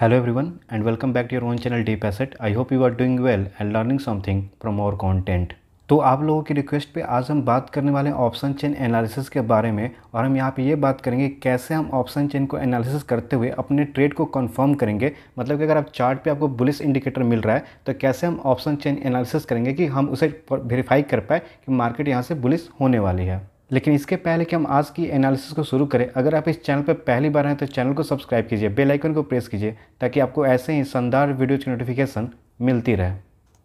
Hello everyone and welcome back to your own channel Deep Asset. I hope you are doing well and learning something from our content. तो आप लोगों की request पे आज हम बात करने वाले हैं ऑप्शन चेन एनालिसिस के बारे में और हम यहाँ पे ये बात करेंगे कैसे हम ऑप्शन चेन को एनालिसिस करते हुए अपने ट्रेड को कंफर्म करेंगे मतलब कि अगर आप चार्ट पे आपको बुलिस इंडिकेटर मिल रहा है तो कैसे हम ऑप्शन चेन एनालिसिस करेंगे कि हम उसे वेरीफाई कर पाए कि मार्केट यहाँ से बुलिस होने वाली है लेकिन इसके पहले कि हम आज की एनालिसिस को शुरू करें अगर आप इस चैनल पर पहली बार हैं तो चैनल को सब्सक्राइब कीजिए बेल आइकन को प्रेस कीजिए ताकि आपको ऐसे ही शानदार वीडियोज़ की नोटिफिकेशन मिलती रहे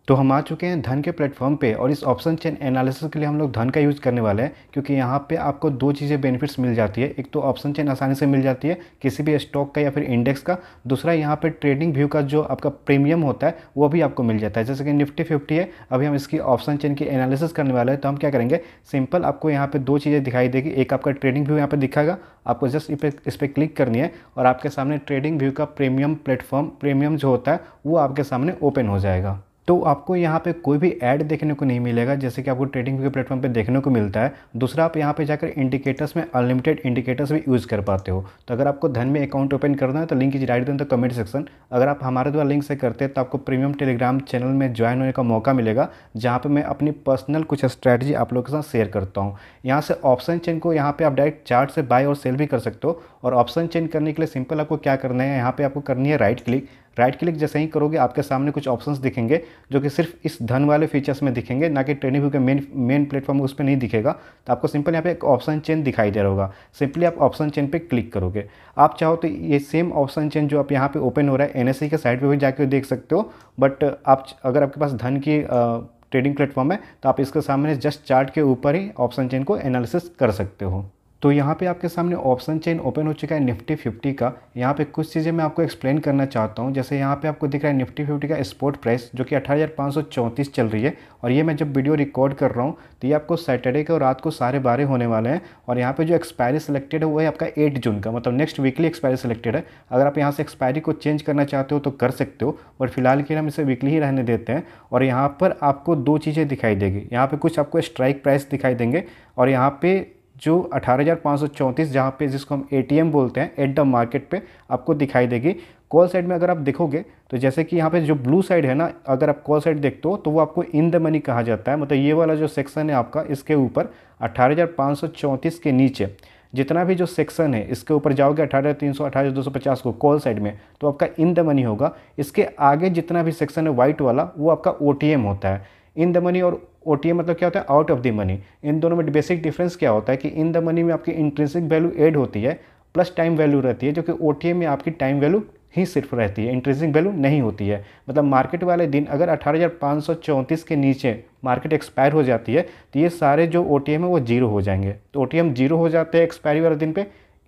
तो हम आ चुके हैं धन के प्लेटफॉर्म पे और इस ऑप्शन चेन एनालिसिस के लिए हम लोग धन का यूज़ करने वाले हैं क्योंकि यहाँ पे आपको दो चीज़ें बेनिफिट्स मिल जाती है एक तो ऑप्शन चेन आसानी से मिल जाती है किसी भी स्टॉक का या फिर इंडेक्स का दूसरा यहाँ पे ट्रेडिंग व्यू का जो आपका प्रीमियम होता है वो भी आपको मिल जाता है जैसे कि निफ्टी फिफ्टी है अभी हम इसकी ऑप्शन चेन की एनालिसिस करने वाले हैं तो हम क्या करेंगे सिंपल आपको यहाँ पर दो चीज़ें दिखाई देगी एक आपका ट्रेडिंग व्यू यहाँ पर दिखाएगा आपको जस्ट इस पर क्लिक करनी है और आपके सामने ट्रेडिंग व्यू का प्रीमियम प्लेटफॉर्म प्रीमियम जो होता है वो आपके सामने ओपन हो जाएगा तो आपको यहाँ पे कोई भी ऐड देखने को नहीं मिलेगा जैसे कि आपको ट्रेडिंग के प्लेटफॉर्म पे देखने को मिलता है दूसरा आप यहाँ पे जाकर इंडिकेटर्स में अनलिमिटेड इंडिकेटर्स भी यूज़ कर पाते हो तो अगर आपको धन में अकाउंट ओपन करना है तो लिंक राइट दें तो कमेंट सेक्शन अगर आप हमारे द्वारा लिंक से करते हैं तो आपको प्रीमियम टेलीग्राम चैनल में ज्वाइन होने का मौका मिलेगा जहाँ पर मैं अपनी पर्सनल कुछ स्ट्रैटेजी आप लोगों के साथ शेयर करता हूँ यहाँ से ऑप्शन चेन को यहाँ पर आप डायरेक्ट चार्ट से बाय और सेल भी कर सकते हो और ऑप्शन चेंज करने के लिए सिंपल आपको क्या करना है यहाँ पर आपको करनी है राइट क्लिक राइट क्लिक जैसे ही करोगे आपके सामने कुछ ऑप्शंस दिखेंगे जो कि सिर्फ इस धन वाले फीचर्स में दिखेंगे ना कि ट्रेनिंग व्यू के मेन मेन प्लेटफॉर्म उस पर नहीं दिखेगा तो आपको सिंपल यहाँ पे एक ऑप्शन चेन दिखाई दे रहा होगा सिंपली आप ऑप्शन चेन पे क्लिक करोगे आप चाहो तो ये सेम ऑप्शन चेन जो आप यहाँ पर ओपन हो रहा है एन के साइड पर भी जाकर देख सकते हो बट आप अगर आपके पास धन की ट्रेडिंग प्लेटफॉर्म है तो आप इसके सामने जस्ट चार्ट के ऊपर ही ऑप्शन चेन को एनालिसिस कर सकते हो तो यहाँ पे आपके सामने ऑप्शन चेन ओपन हो चुका है निफ्टी फिफ्टी का यहाँ पे कुछ चीज़ें मैं आपको एक्सप्लेन करना चाहता हूँ जैसे यहाँ पे आपको दिख रहा है निफ्टी फिफ्टी का स्पोर्ट प्राइस जो कि अठारह चल रही है और ये मैं जब वीडियो रिकॉर्ड कर रहा हूँ तो ये आपको सैटरडे को रात को साढ़े बारह होने वाले हैं और यहाँ पर जो एक्सपायरी सेलेक्टेड है वो है आपका एट जून का मतलब नेक्स्ट वीकली एक्सपायरी सेलेक्टेड है अगर आप यहाँ से एक्सपायरी को चेंज करना चाहते हो तो कर सकते हो और फिलहाल के लिए हम इसे वीकली ही रहने देते हैं और यहाँ पर आपको दो चीज़ें दिखाई देगी यहाँ पर कुछ आपको स्ट्राइक प्राइस दिखाई देंगे और यहाँ पर जो अठारह हज़ार जहाँ पे जिसको हम ए बोलते हैं एट द मार्केट पे आपको दिखाई देगी कॉल साइड में अगर आप देखोगे तो जैसे कि यहाँ पे जो ब्लू साइड है ना अगर आप कॉल साइड देखते हो तो वो आपको इन द मनी कहा जाता है मतलब ये वाला जो सेक्शन है आपका इसके ऊपर अट्ठारह के नीचे जितना भी जो सेक्शन है इसके ऊपर जाओगे अठारह तीन सौ दो सौ पचास को कॉल साइड में तो आपका इन द मनी होगा इसके आगे जितना भी सेक्शन है वाइट वाला वो आपका ओ होता है इन द मनी और ओ मतलब क्या होता है आउट ऑफ द मनी इन दोनों में बेसिक डिफरेंस क्या होता है कि इन द मनी में आपकी इंट्रेंसिक वैल्यू एड होती है प्लस टाइम वैल्यू रहती है जो कि ओ में आपकी टाइम वैल्यू ही सिर्फ रहती है इंट्रेंसिक वैल्यू नहीं होती है मतलब मार्केट वाले दिन अगर अठारह के नीचे मार्केट एक्सपायर हो जाती है तो ये सारे जो ओ है वो जीरो हो जाएंगे तो ओ जीरो हो जाते हैं एक्सपायरी वाले दिन पर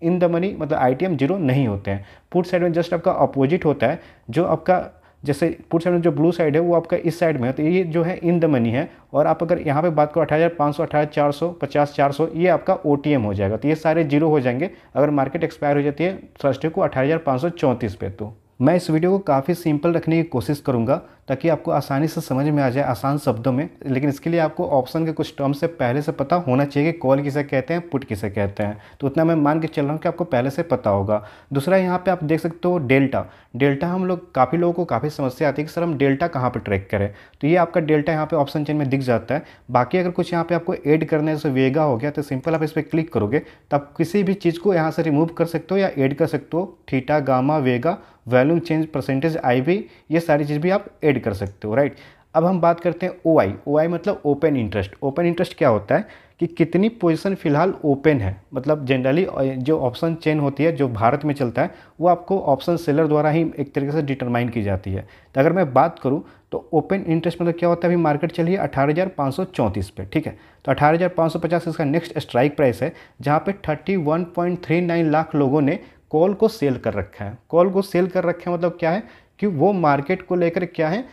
इन द मनी मतलब आई जीरो नहीं होते हैं पुट साइड में जस्ट आपका अपोजिट होता है जो आपका जैसे पूर्व में जो ब्लू साइड है वो आपका इस साइड में है तो ये जो है इन द मनी है और आप अगर यहाँ पे बात करो अठारह हज़ार पाँच सौ अठारह चार सौ पचास चार सौ ये आपका ओ हो जाएगा तो ये सारे जीरो हो जाएंगे अगर मार्केट एक्सपायर हो जाती है थर्सडे को अठारह हज़ार पाँच सौ चौंतीस पे तो मैं इस वीडियो को काफ़ी सिंपल रखने की कोशिश करूँगा ताकि आपको आसानी से समझ में आ जाए आसान शब्दों में लेकिन इसके लिए आपको ऑप्शन के कुछ टर्म से पहले से पता होना चाहिए कि कॉल किसे कहते हैं पुट किसे कहते हैं तो उतना मैं मान के चल रहा हूँ कि आपको पहले से पता होगा दूसरा यहाँ पे आप देख सकते हो डेल्टा डेल्टा हम लोग काफ़ी लोगों को काफ़ी समस्या आती है कि सर हम डेल्टा कहाँ पर ट्रैक करें तो ये आपका डेल्टा यहाँ पर ऑप्शन चेन में दिख जाता है बाकी अगर कुछ यहाँ पर आपको एड करने से वेगा हो गया तो सिंपल आप इस पर क्लिक करोगे तो आप किसी भी चीज़ को यहाँ से रिमूव कर सकते हो या एड कर सकते हो theta gamma vega volume change percentage आई भी ये सारी चीज़ भी आप ऐड कर सकते हो राइट अब हम बात करते हैं ओ आई ओ आई मतलब ओपन इंटरेस्ट ओपन इंटरेस्ट क्या होता है कि कितनी पोजीशन फ़िलहाल ओपन है मतलब जनरली जो ऑप्शन चेन होती है जो भारत में चलता है वो आपको ऑप्शन सेलर द्वारा ही एक तरीके से डिटरमाइन की जाती है तो अगर मैं बात करूँ तो ओपन इंटरेस्ट मतलब क्या होता है अभी मार्केट चलिए अठारह हज़ार पाँच सौ चौंतीस पे ठीक है तो अठारह हज़ार पाँच सौ पचास इसका नेक्स्ट स्ट्राइक प्राइस है जहाँ पर thirty one point three nine lakh लोगों ने कॉल को सेल कर रखा है कॉल को सेल कर रखा है मतलब क्या है कि वो मार्केट को लेकर क्या है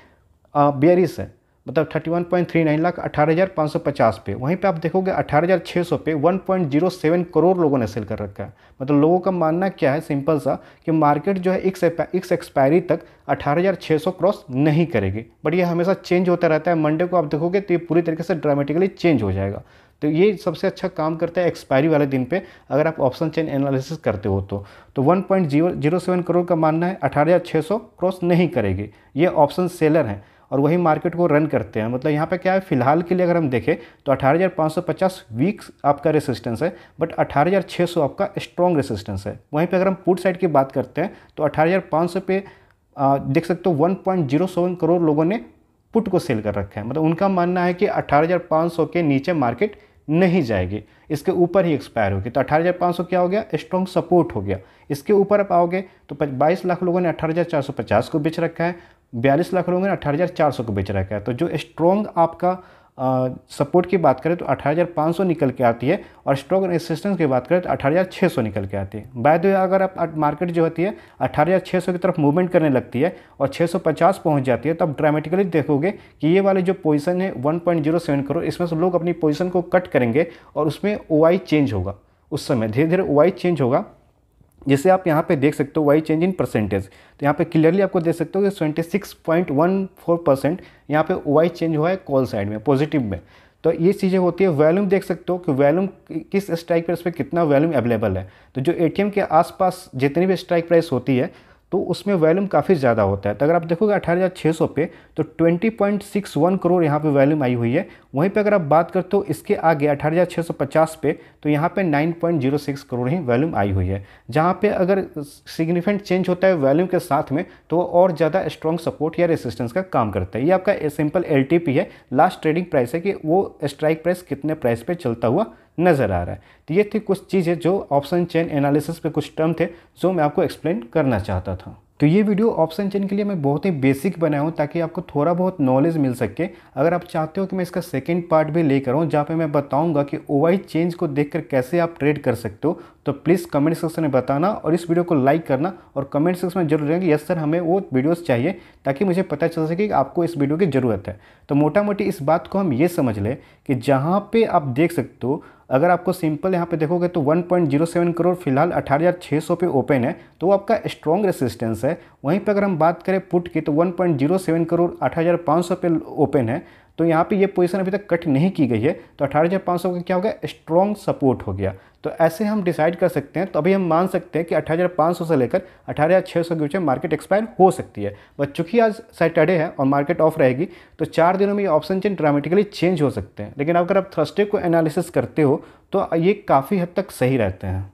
बेरिस है मतलब 31.39 लाख अठारह हज़ार पाँच सौ पचास पे वहीं पे आप देखोगे 18,600 हज़ार छः सौ पे 1.07 करोड़ लोगों ने सेल कर रखा है मतलब लोगों का मानना क्या है सिंपल सा कि मार्केट जो है एक से एक्सपायरी तक अठारह हज़ार छः सौ क्रॉस नहीं करेगी बट ये हमेशा चेंज होता रहता है मंडे को आप देखोगे तो ये पूरी तरीके से ड्रामेटिकली चेंज हो जाएगा तो ये सबसे अच्छा काम करता है एक्सपायरी वाले दिन पे अगर आप ऑप्शन चेन एनालिसिस करते हो तो तो 1.07 करोड़ का मानना है अठारह क्रॉस नहीं करेगी ये ऑप्शन सेलर हैं और वही मार्केट को रन करते हैं मतलब यहाँ पे क्या है फिलहाल के लिए अगर हम देखें तो 18,550 वीक्स आपका रेसिस्टेंस है बट 18,600 आपका स्ट्रॉन्ग रेसिस्टेंस है वहीं पे अगर हम पुट साइड की बात करते हैं तो 18,500 पे आ, देख सकते हो 1.07 करोड़ लोगों ने पुट को सेल कर रखा है मतलब उनका मानना है कि अठारह के नीचे मार्केट नहीं जाएगी इसके ऊपर ही एक्सपायर होगी तो अठारह क्या हो गया स्ट्रॉन्ग सपोर्ट हो गया इसके ऊपर आप आओगे तो बाईस लाख लोगों ने अठारह को बेच रखा है बयालीस लाख लोगों ने अठारह को बेच रखा है तो जो स्ट्रॉन्ग आपका सपोर्ट की बात करें तो 18,500 निकल के आती है और स्ट्रॉक रेसिस्टेंस की बात करें तो 18,600 निकल के आती है बाय द वे अगर आप मार्केट जो होती है 18,600 की तरफ मूवमेंट करने लगती है और 650 पहुंच जाती है तो आप ड्रामेटिकली देखोगे कि ये वाले जो पोजीशन है 1.07 करोड़ इसमें से लोग अपनी पोजिशन को कट करेंगे और उसमें ओ चेंज होगा उस समय धीरे धीरे ओ चेंज होगा जैसे आप यहाँ पे देख सकते हो वाई चेंज इन परसेंटेज तो यहाँ पे क्लियरली आपको देख सकते हो कि twenty six point one four percent यहाँ पे वाई चेंज हुआ है कॉल साइड में पॉजिटिव में तो ये चीज़ें होती है वैल्यूम देख सकते हो कि वैल्यूम किस स्ट्राइक प्राइस पे कितना वैल्यूम अवेलेबल है तो जो एटीएम के आसपास जितनी भी स्ट्राइक प्राइस होती है तो उसमें वॉल्यूम काफ़ी ज़्यादा होता है तो अगर आप देखोगे अठारह हज़ार छः सौ पे तो twenty point six one crore यहाँ पे वॉल्यूम आई हुई है वहीं पे अगर आप बात करते हो इसके आगे अठारह हज़ार छः सौ पचास पे तो यहाँ पे nine point zero six crore ही वॉल्यूम आई हुई है जहाँ पे अगर सिग्निफिकेंट चेंज होता है वॉल्यूम के साथ में तो और ज़्यादा स्ट्रॉन्ग सपोर्ट या रेसिस्टेंस का काम करता है ये आपका सिंपल एल है लास्ट ट्रेडिंग प्राइस है कि वो स्ट्राइक प्राइस कितने प्राइस पर चलता हुआ नज़र आ रहा है तो ये थी कुछ चीज़ें जो ऑप्शन चेन एनालिसिस पे कुछ टर्म थे जो मैं आपको एक्सप्लेन करना चाहता था तो ये वीडियो ऑप्शन चेन के लिए मैं बहुत ही बेसिक बनाया हूँ ताकि आपको थोड़ा बहुत नॉलेज मिल सके अगर आप चाहते हो कि मैं इसका सेकेंड पार्ट भी लेकर आऊँ जहाँ पे मैं बताऊँगा कि ओ चेंज को देखकर कैसे आप ट्रेड कर सकते हो तो प्लीज़ कमेंट सेक्शन में बताना और इस वीडियो को लाइक करना और कमेंट सेक्शन में जरूर रहेंगे यस सर हमें वो वीडियोस चाहिए ताकि मुझे पता चल सके कि आपको इस वीडियो की ज़रूरत है तो मोटा मोटी इस बात को हम ये समझ लें कि जहाँ पर आप देख सकते हो अगर आपको सिंपल यहाँ पे देखोगे तो 1.07 करोड़ फिलहाल 18,600 पे ओपन है तो वो आपका स्ट्रॉन्ग रेसिस्टेंस है वहीं पे अगर हम बात करें पुट की तो 1.07 करोड़ 8,500 पे ओपन है तो यहाँ पे ये पोजीशन अभी तक कट नहीं की गई है तो अठारह हज़ार पाँच सौ का क्या हो गया स्ट्रॉन्ग सपोर्ट हो गया तो ऐसे हम डिसाइड कर सकते हैं तो अभी हम मान सकते हैं कि अठारह हज़ार पाँच सौ से लेकर अठारह हज़ार छः सौ के बीच मार्केट एक्सपायर हो सकती है बट चूंकि आज सैटरडे है और मार्केट ऑफ रहेगी तो चार दिनों में ये ऑप्शन चेन ड्रामेटिकली चेंज हो सकते हैं लेकिन अगर आप थर्सडे को एनालिसिस करते हो तो ये काफ़ी हद तक सही रहते हैं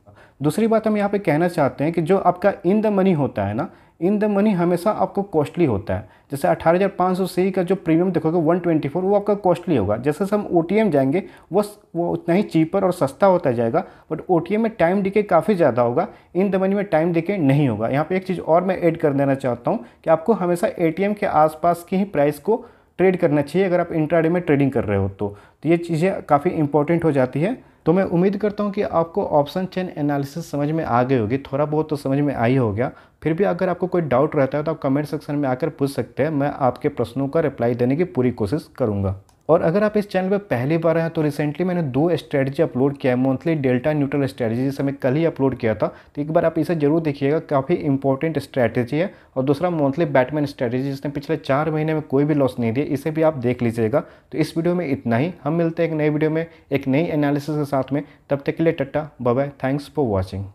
दूसरी बात हम यहाँ पे कहना चाहते हैं कि जो आपका इन द मनी होता है ना इन द मनी हमेशा आपको कॉस्टली होता है जैसे अठारह हज़ार पाँच सौ सी का जो प्रीमियम देखोगे वन ट्वेंटी फोर वो आपका कॉस्टली होगा जैसे हम ओ टी एम जाएंगे वो वो उतना ही चीपर और सस्ता होता जाएगा बट ओ टी एम में टाइम डिके काफ़ी ज़्यादा होगा इन द मनी में टाइम डिके नहीं होगा यहाँ पर एक चीज़ और मैं ऐड कर देना चाहता हूँ कि आपको हमेशा ए टी एम के आसपास की ही प्राइस को ट्रेड करना चाहिए अगर आप इंट्राडे में ट्रेडिंग कर रहे हो तो, तो ये चीज़ें काफ़ी इंपॉर्टेंट हो जाती है तो मैं उम्मीद करता हूँ कि आपको ऑप्शन चेन एनालिसिस समझ में आ गई होगी थोड़ा बहुत तो समझ में आई गया फिर भी अगर आपको कोई डाउट रहता है तो आप कमेंट सेक्शन में आकर पूछ सकते हैं मैं आपके प्रश्नों का रिप्लाई देने की पूरी कोशिश करूँगा और अगर आप इस चैनल पर पहली बार हैं तो रिसेंटली मैंने दो स्ट्रेटजी अपलोड किया है मंथली डेल्टा न्यूट्रल स्ट्रेटजी जिसे मैं कल ही अपलोड किया था तो एक बार आप इसे जरूर देखिएगा काफ़ी इंपॉर्टेंट स्ट्रैटेजी है और दूसरा मंथली बैटमैन स्ट्रैटेजी जिसने पिछले चार महीने में कोई भी लॉस नहीं दिया इसे भी आप देख लीजिएगा तो इस वीडियो में इतना ही हम मिलते हैं एक नए वीडियो में एक नई एनालिसिस के साथ में तब तक के लिए tata bye thanks for watching